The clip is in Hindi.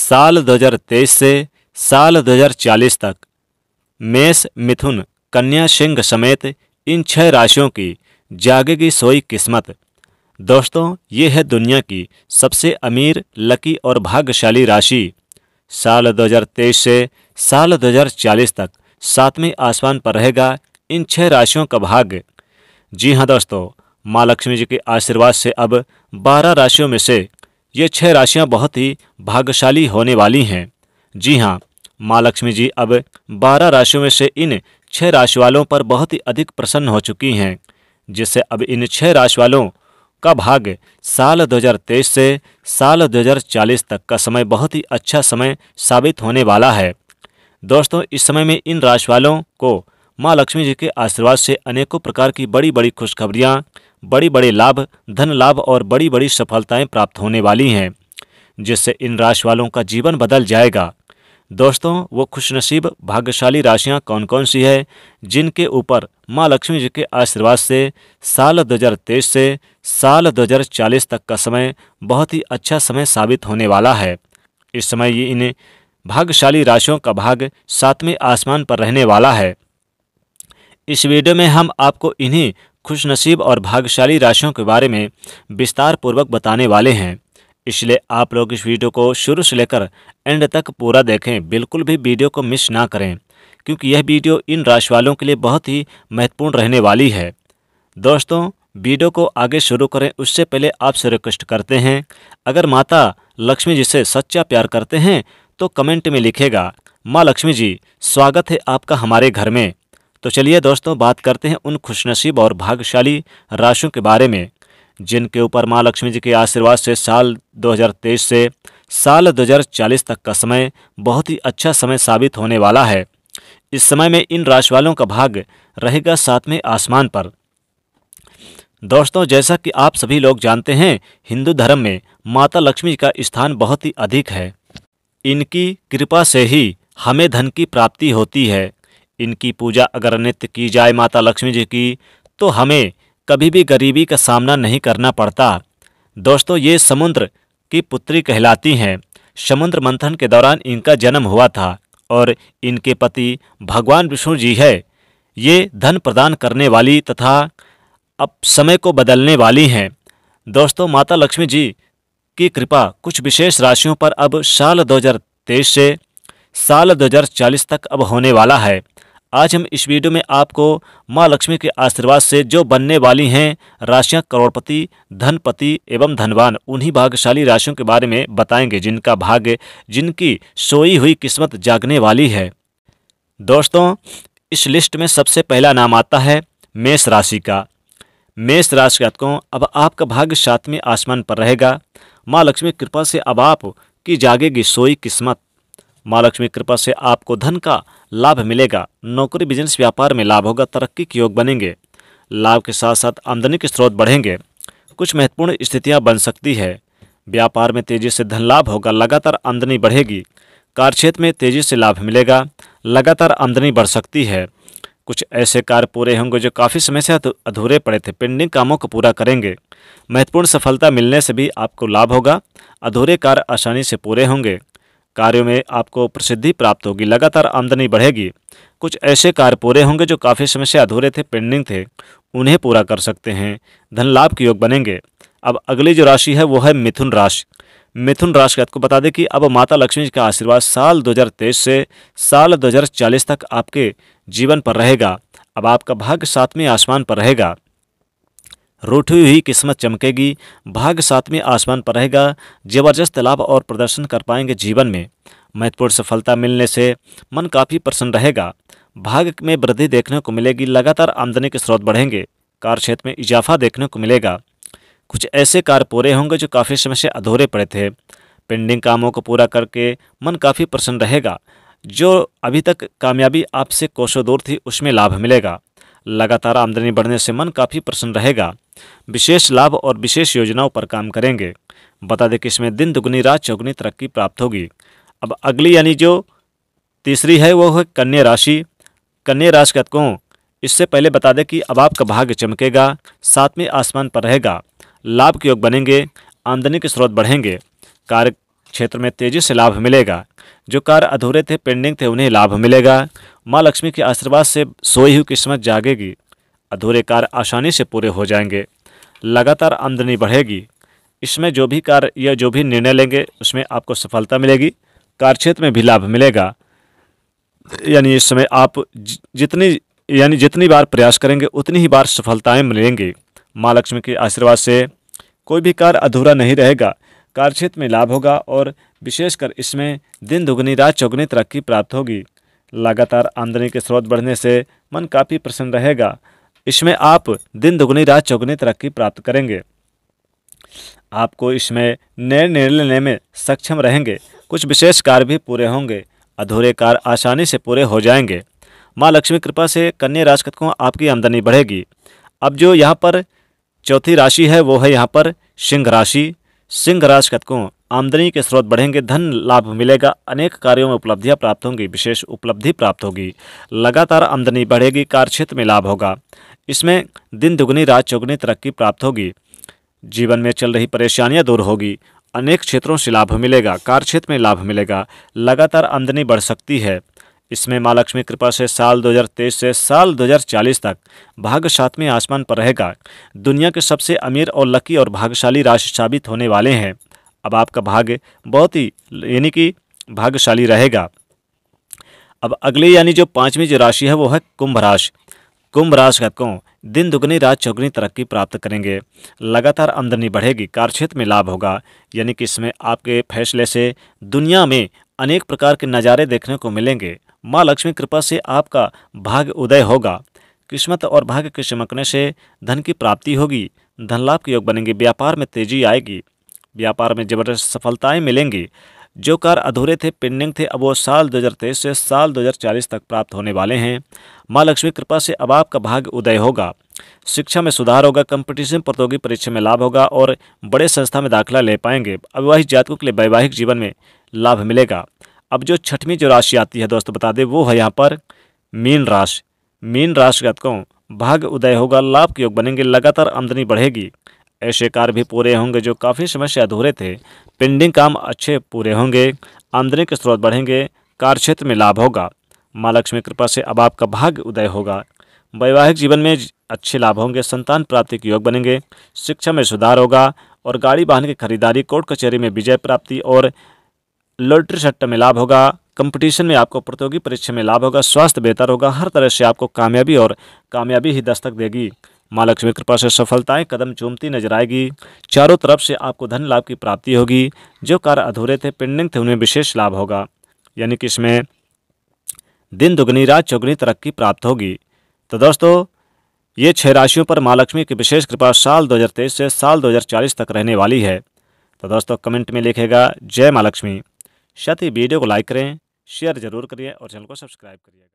साल 2023 से साल 2040 तक मेष मिथुन कन्या सिंह समेत इन छह राशियों की जागेगी सोई किस्मत दोस्तों ये है दुनिया की सबसे अमीर लकी और भाग्यशाली राशि साल 2023 से साल 2040 तक सातवें आसमान पर रहेगा इन छह राशियों का भाग्य जी हाँ दोस्तों माँ लक्ष्मी जी के आशीर्वाद से अब बारह राशियों में से ये छह राशियां बहुत ही भाग्यशाली होने वाली हैं जी हाँ माँ लक्ष्मी जी अब बारह राशियों में से इन छह राशि वालों पर बहुत ही अधिक प्रसन्न हो चुकी हैं जिससे अब इन छह राशि वालों का भाग्य साल 2023 से साल 2040 तक का समय बहुत ही अच्छा समय साबित होने वाला है दोस्तों इस समय में इन राशि वालों को माँ लक्ष्मी जी के आशीर्वाद से अनेकों प्रकार की बड़ी बड़ी खुशखबरियाँ बड़े बड़े लाभ धन लाभ और बड़ी बड़ी सफलताएं प्राप्त होने वाली हैं जिससे इन राशि वालों का जीवन बदल जाएगा दोस्तों वो खुशनसीब भाग्यशाली राशियां कौन कौन सी है जिनके ऊपर माँ लक्ष्मी जी के आशीर्वाद से साल 2023 से साल 2040 तक का समय बहुत ही अच्छा समय साबित होने वाला है इस समय ये इन भाग्यशाली राशियों का भाग सातवें आसमान पर रहने वाला है इस वीडियो में हम आपको इन्हीं खुशनसीब और भाग्यशाली राशियों के बारे में विस्तार पूर्वक बताने वाले हैं इसलिए आप लोग इस वीडियो को शुरू से लेकर एंड तक पूरा देखें बिल्कुल भी वीडियो को मिस ना करें क्योंकि यह वीडियो इन राशि वालों के लिए बहुत ही महत्वपूर्ण रहने वाली है दोस्तों वीडियो को आगे शुरू करें उससे पहले आपसे रिक्वेस्ट करते हैं अगर माता लक्ष्मी जी से सच्चा प्यार करते हैं तो कमेंट में लिखेगा माँ लक्ष्मी जी स्वागत है आपका हमारे घर में तो चलिए दोस्तों बात करते हैं उन खुशनसीब और भाग्यशाली राशियों के बारे में जिनके ऊपर माँ लक्ष्मी जी के आशीर्वाद से साल 2023 से साल 2040 तक का समय बहुत ही अच्छा समय साबित होने वाला है इस समय में इन राशि वालों का भाग रहेगा सातवें आसमान पर दोस्तों जैसा कि आप सभी लोग जानते हैं हिंदू धर्म में माता लक्ष्मी का स्थान बहुत ही अधिक है इनकी कृपा से ही हमें धन की प्राप्ति होती है इनकी पूजा अगर नित्य की जाए माता लक्ष्मी जी की तो हमें कभी भी गरीबी का सामना नहीं करना पड़ता दोस्तों ये समुद्र की पुत्री कहलाती हैं समुद्र मंथन के दौरान इनका जन्म हुआ था और इनके पति भगवान विष्णु जी है ये धन प्रदान करने वाली तथा अब समय को बदलने वाली हैं दोस्तों माता लक्ष्मी जी की कृपा कुछ विशेष राशियों पर अब साल 2023 से साल 2040 तक अब होने वाला है आज हम इस वीडियो में आपको माँ लक्ष्मी के आशीर्वाद से जो बनने वाली हैं राशियाँ करोड़पति धनपति एवं धनवान उन्हीं भाग्यशाली राशियों के बारे में बताएंगे जिनका भाग्य जिनकी सोई हुई किस्मत जागने वाली है दोस्तों इस लिस्ट में सबसे पहला नाम आता है मेष राशि का मेष राशि जातकों अब आपका भाग्य सातवें आसमान पर रहेगा माँ लक्ष्मी कृपा से अब आप की जागेगी सोई किस्मत माँ लक्ष्मी कृपा से आपको धन का लाभ मिलेगा नौकरी बिजनेस व्यापार में लाभ होगा तरक्की के योग बनेंगे लाभ के साथ साथ आमदनी के स्रोत बढ़ेंगे कुछ महत्वपूर्ण स्थितियाँ बन सकती है व्यापार में तेजी से धन लाभ होगा लगातार आमदनी बढ़ेगी कार्यक्षेत्र में तेजी से लाभ मिलेगा लगातार आमदनी बढ़ सकती है कुछ ऐसे कार्य पूरे होंगे जो काफ़ी समय से अधूरे पड़े थे पेंडिंग कामों को पूरा करेंगे महत्वपूर्ण सफलता मिलने से भी आपको लाभ होगा अधूरे कार्य आसानी से पूरे होंगे कार्यों में आपको प्रसिद्धि प्राप्त होगी लगातार आमदनी बढ़ेगी कुछ ऐसे कार्य पूरे होंगे जो काफ़ी समय से अधूरे थे पेंडिंग थे उन्हें पूरा कर सकते हैं धन लाभ के योग बनेंगे अब अगली जो राशि है वो है मिथुन राशि मिथुन राशि आपको बता दें कि अब माता लक्ष्मी जी का आशीर्वाद साल 2023 से साल 2040 तक आपके जीवन पर रहेगा अब आपका भाग्य सातवें आसमान पर रहेगा रूठी हुई किस्मत चमकेगी भाग्य सातवें आसमान पर रहेगा जबरदस्त लाभ और प्रदर्शन कर पाएंगे जीवन में महत्वपूर्ण सफलता मिलने से मन काफ़ी प्रसन्न रहेगा भाग में वृद्धि देखने को मिलेगी लगातार आमदनी के स्रोत बढ़ेंगे कार्य क्षेत्र में इजाफा देखने को मिलेगा कुछ ऐसे कार्य पूरे होंगे जो काफ़ी समय से अधूरे पड़े थे पेंडिंग कामों को पूरा करके मन काफ़ी प्रसन्न रहेगा जो अभी तक कामयाबी आपसे कोशों दूर थी उसमें लाभ मिलेगा लगातार आमदनी बढ़ने से मन काफ़ी प्रसन्न रहेगा विशेष लाभ और विशेष योजनाओं पर काम करेंगे बता दें कि इसमें दिन दुगनी रात चौगुनी तरक्की प्राप्त होगी अब अगली यानी जो तीसरी है वो है कन्या राशि कन्या राशि कतकों इससे पहले बता दें कि अब आपका भाग्य चमकेगा सातवें आसमान पर रहेगा लाभ के योग बनेंगे आमदनी के स्रोत बढ़ेंगे कार्य क्षेत्र में तेजी से लाभ मिलेगा जो कार्य अधूरे थे पेंडिंग थे उन्हें लाभ मिलेगा माँ लक्ष्मी के आशीर्वाद से सोई हुई किस्मत जागेगी अधूरे कार्य आसानी से पूरे हो जाएंगे लगातार आमदनी बढ़ेगी इसमें जो भी कार्य या जो भी निर्णय लेंगे उसमें आपको सफलता मिलेगी कार्यक्षेत्र में भी लाभ मिलेगा यानी इस समय आप जितनी यानी जितनी बार प्रयास करेंगे उतनी ही बार सफलताएं मिलेंगी माँ लक्ष्मी के आशीर्वाद से कोई भी कार्य अधूरा नहीं रहेगा कार्यक्षेत्र में लाभ होगा और विशेषकर इसमें दिन दुगनी रात चौगुनी तरक्की प्राप्त होगी लगातार आमदनी के स्रोत बढ़ने से मन काफ़ी प्रसन्न रहेगा इसमें आप दिन दोगुनी रात चौगुनी तरक्की प्राप्त करेंगे आपको इसमें नए निर्णय लेने में सक्षम रहेंगे कुछ विशेष कार्य भी पूरे होंगे अधूरे कार्य आसानी से पूरे हो जाएंगे माँ लक्ष्मी कृपा से कन्या को आपकी आमदनी बढ़ेगी अब जो यहाँ पर चौथी राशि है वो है यहाँ पर सिंह राशि सिंह राशि कतकों आमदनी के स्रोत बढ़ेंगे धन लाभ मिलेगा अनेक कार्यों में उपलब्धियां प्राप्त होंगी विशेष उपलब्धि प्राप्त होगी लगातार आमदनी बढ़ेगी कार्यक्षेत्र में लाभ होगा इसमें दिन दुगनी रात चौगुनी तरक्की प्राप्त होगी जीवन में चल रही परेशानियां दूर होगी अनेक क्षेत्रों से लाभ मिलेगा कार्य क्षेत्र में लाभ मिलेगा लगातार आमदनी बढ़ सकती है इसमें माँ लक्ष्मी कृपा से साल 2023 से साल 2040 तक भाग्य सातवें आसमान पर रहेगा दुनिया के सबसे अमीर और लकी और भाग्यशाली राशि साबित होने वाले हैं अब आपका भाग्य बहुत ही यानी कि भाग्यशाली रहेगा अब अगले यानी जो पांचवी जो राशि है वो है कुंभ राशि कुंभ राशि घटकों दिन दुगनी रात चौगनी तरक्की प्राप्त करेंगे लगातार आमदनी बढ़ेगी कार्यक्षेत्र में लाभ होगा यानी कि इसमें आपके फैसले से दुनिया में अनेक प्रकार के नज़ारे देखने को मिलेंगे माँ लक्ष्मी कृपा से आपका भाग्य उदय होगा किस्मत और भाग्य के चमकने से धन की प्राप्ति होगी धन लाभ के योग बनेंगे व्यापार में तेजी आएगी व्यापार में जबरदस्त सफलताएं मिलेंगी जो कार अधूरे थे पेंडिंग थे अब वो साल 2023 से साल 2040 तक प्राप्त होने वाले हैं माँ लक्ष्मी कृपा से अब आपका भाग्य उदय होगा शिक्षा में सुधार होगा कंपटीशन प्रतियोगी परीक्षा में लाभ होगा और बड़े संस्था में दाखिला ले पाएंगे अविवाहित जातकों के लिए वैवाहिक जीवन में लाभ मिलेगा अब जो छठवीं जो राशि आती है दोस्तों बता दें वो है यहाँ पर मीन राशि मीन राशि जातकों भाग्य उदय होगा लाभ के योग बनेंगे लगातार आमदनी बढ़ेगी ऐसे कार्य भी पूरे होंगे जो काफ़ी समय से अधूरे थे पेंडिंग काम अच्छे पूरे होंगे आमदनी के स्रोत बढ़ेंगे कार्यक्षेत्र में लाभ होगा माँ लक्ष्मी कृपा से अब आपका भाग्य उदय होगा वैवाहिक जीवन में अच्छे लाभ होंगे संतान प्राप्ति के योग बनेंगे शिक्षा में सुधार होगा और गाड़ी वाहन की खरीदारी कोर्ट कचहरी में विजय प्राप्ति और लॉटरी सट्टा में लाभ होगा कंपटीशन में आपको प्रतियोगी परीक्षा में लाभ होगा स्वास्थ्य बेहतर होगा हर तरह से आपको कामयाबी और कामयाबी ही दस्तक देगी माँ लक्ष्मी कृपा से सफलताएं कदम चूमती नजर आएगी चारों तरफ से आपको धन लाभ की प्राप्ति होगी जो कार्य अधूरे थे पेंडिंग थे उन्हें विशेष लाभ होगा यानी कि इसमें दिन दुगनी रात चौगनी तरक्की प्राप्त होगी तो दोस्तों ये छह राशियों पर माँ लक्ष्मी की विशेष कृपा साल 2023 से साल 2040 तक रहने वाली है तो दोस्तों कमेंट में लिखेगा जय माँ लक्ष्मी साथ ही वीडियो को लाइक करें शेयर जरूर करिए और चैनल को सब्सक्राइब करिएगा